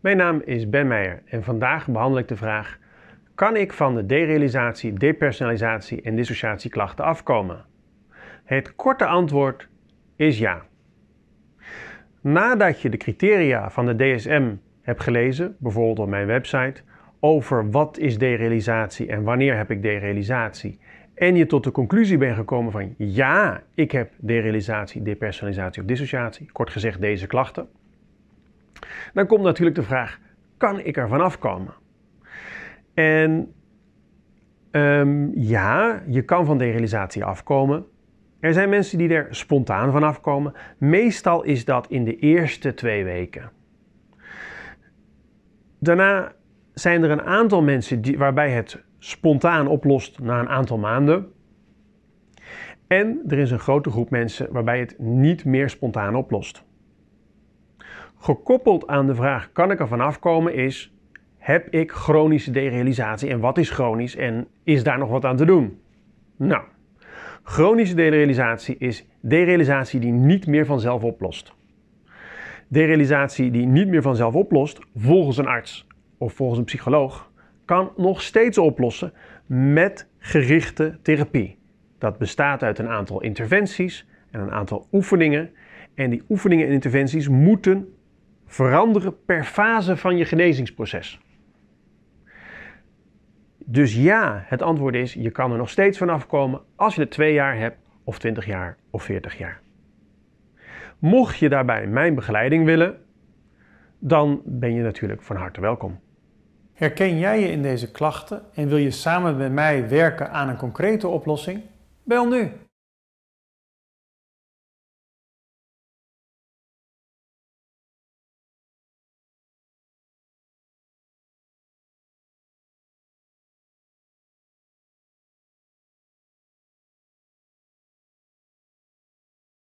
Mijn naam is Ben Meijer en vandaag behandel ik de vraag: kan ik van de derealisatie, depersonalisatie en dissociatieklachten afkomen? Het korte antwoord is ja. Nadat je de criteria van de DSM hebt gelezen, bijvoorbeeld op mijn website, over wat is derealisatie en wanneer heb ik derealisatie, en je tot de conclusie bent gekomen van ja, ik heb derealisatie, depersonalisatie of dissociatie, kort gezegd deze klachten dan komt natuurlijk de vraag: kan ik er vanaf komen? En ehm, ja, je kan van de realisatie afkomen. Er zijn mensen die er spontaan van afkomen. Meestal is dat in de eerste twee weken. Daarna zijn er een aantal mensen die, waarbij het spontaan oplost na een aantal maanden. En er is een grote groep mensen waarbij het niet meer spontaan oplost. Gekoppeld aan de vraag kan ik er vanaf komen is heb ik chronische derealisatie en wat is chronisch en is daar nog wat aan te doen? Nou, chronische derealisatie is derealisatie die niet meer vanzelf oplost. Derealisatie die niet meer vanzelf oplost volgens een arts of volgens een psycholoog kan nog steeds oplossen met gerichte therapie. Dat bestaat uit een aantal interventies en een aantal oefeningen. En die oefeningen en interventies moeten veranderen per fase van je genezingsproces. Dus ja, het antwoord is: je kan er nog steeds van afkomen als je het twee jaar hebt, of 20 jaar, of 40 jaar. Mocht je daarbij mijn begeleiding willen, dan ben je natuurlijk van harte welkom. Herken jij je in deze klachten en wil je samen met mij werken aan een concrete oplossing? Bel nu!